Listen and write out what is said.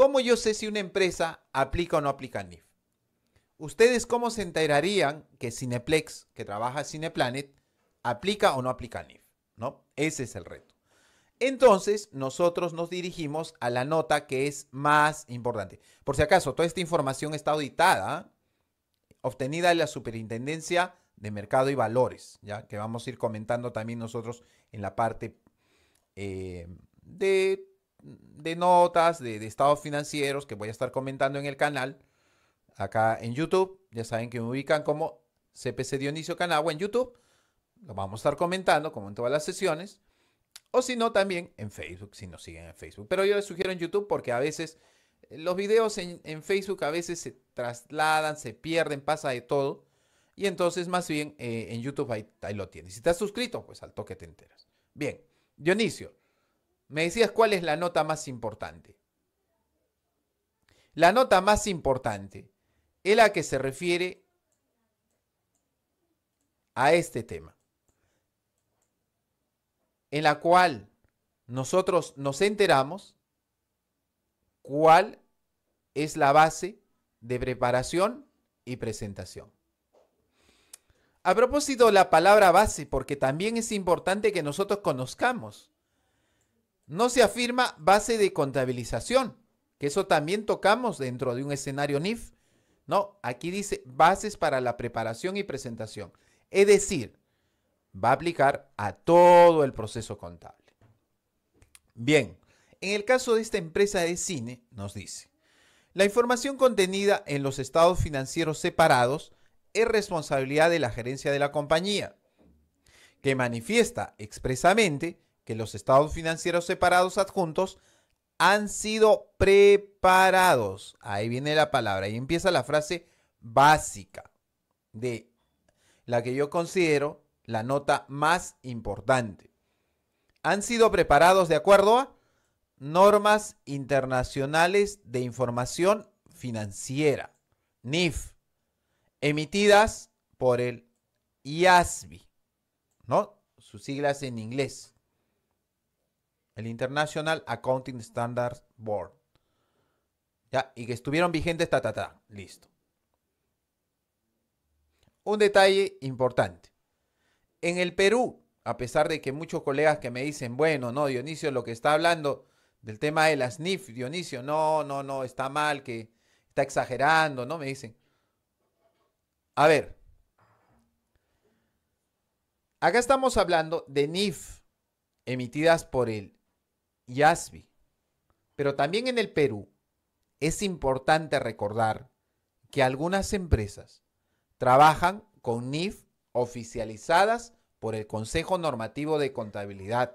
¿Cómo yo sé si una empresa aplica o no aplica NIF? ¿Ustedes cómo se enterarían que Cineplex, que trabaja Cineplanet, aplica o no aplica NIF? ¿No? Ese es el reto. Entonces, nosotros nos dirigimos a la nota que es más importante. Por si acaso, toda esta información está auditada, obtenida de la Superintendencia de Mercado y Valores, ya que vamos a ir comentando también nosotros en la parte eh, de de notas, de, estados financieros que voy a estar comentando en el canal, acá en YouTube. Ya saben que me ubican como CPC Dionisio Canagua en YouTube. Lo vamos a estar comentando, como en todas las sesiones. O si no, también en Facebook, si nos siguen en Facebook. Pero yo les sugiero en YouTube porque a veces eh, los videos en, en Facebook a veces se trasladan, se pierden, pasa de todo. Y entonces más bien eh, en YouTube ahí, ahí lo tienes. Si estás suscrito, pues al toque te enteras. Bien, Dionisio, me decías cuál es la nota más importante. La nota más importante es la que se refiere a este tema, en la cual nosotros nos enteramos cuál es la base de preparación y presentación. A propósito, la palabra base, porque también es importante que nosotros conozcamos no se afirma base de contabilización, que eso también tocamos dentro de un escenario NIF. No, aquí dice bases para la preparación y presentación. Es decir, va a aplicar a todo el proceso contable. Bien, en el caso de esta empresa de cine, nos dice, la información contenida en los estados financieros separados es responsabilidad de la gerencia de la compañía, que manifiesta expresamente que los estados financieros separados adjuntos han sido preparados. Ahí viene la palabra, ahí empieza la frase básica de la que yo considero la nota más importante. Han sido preparados de acuerdo a normas internacionales de información financiera, NIF, emitidas por el IASBI, ¿no? Sus siglas en inglés el International Accounting Standards Board. ¿Ya? Y que estuvieron vigentes, ta, ta, Listo. Un detalle importante. En el Perú, a pesar de que muchos colegas que me dicen, bueno, no, Dionisio, lo que está hablando del tema de las NIF, Dionisio, no, no, no, está mal, que está exagerando, ¿no? Me dicen. A ver, acá estamos hablando de NIF emitidas por el Yasbi. Pero también en el Perú es importante recordar que algunas empresas trabajan con NIF oficializadas por el Consejo Normativo de Contabilidad